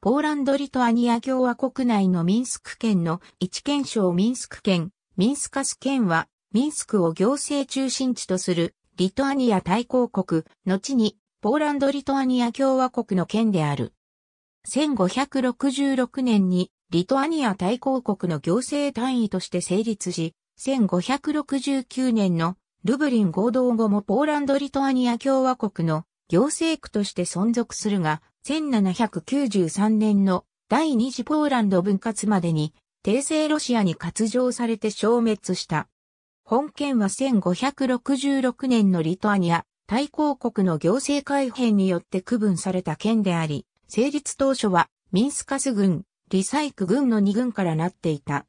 ポーランド・リトアニア共和国内のミンスク県の一県省ミンスク県、ミンスカス県は、ミンスクを行政中心地とする、リトアニア大公国、後に、ポーランド・リトアニア共和国の県である。1566年に、リトアニア大公国の行政単位として成立し、1569年のルブリン合同後もポーランド・リトアニア共和国の行政区として存続するが、1793年の第二次ポーランド分割までに、帝政ロシアに割譲されて消滅した。本県は1566年のリトアニア、大公国の行政改変によって区分された県であり、成立当初はミンスカス軍、リサイク軍の2軍からなっていた。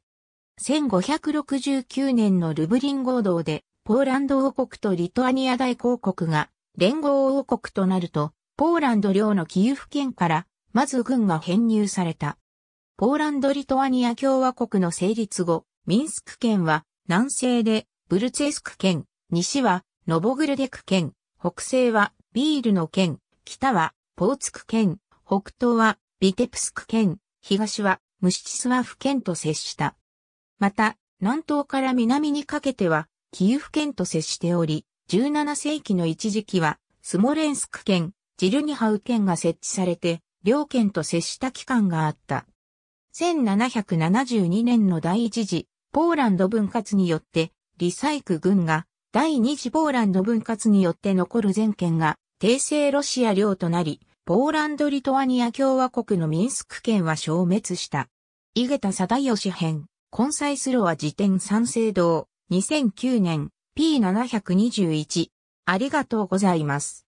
1569年のルブリン合同で、ポーランド王国とリトアニア大公国が連合王国となると、ポーランド領のキウフ県から、まず軍が編入された。ポーランド・リトアニア共和国の成立後、ミンスク県は南西でブルツェスク県、西はノボグルデク県、北西はビールの県、北はポーツク県、北東はビテプスク県、東はムシチスワフ県と接した。また、南東から南にかけてはキウフ県と接しており、17世紀の一時期はスモレンスク県、ジルニハウ県が設置されて、両県と接した期間があった。1772年の第一次ポーランド分割によって、リサイク軍が第二次ポーランド分割によって残る全県が帝政ロシア領となり、ポーランド・リトアニア共和国のミンスク県は消滅した。井桁貞義編、根菜スロア辞典三省堂、2009年、P721。ありがとうございます。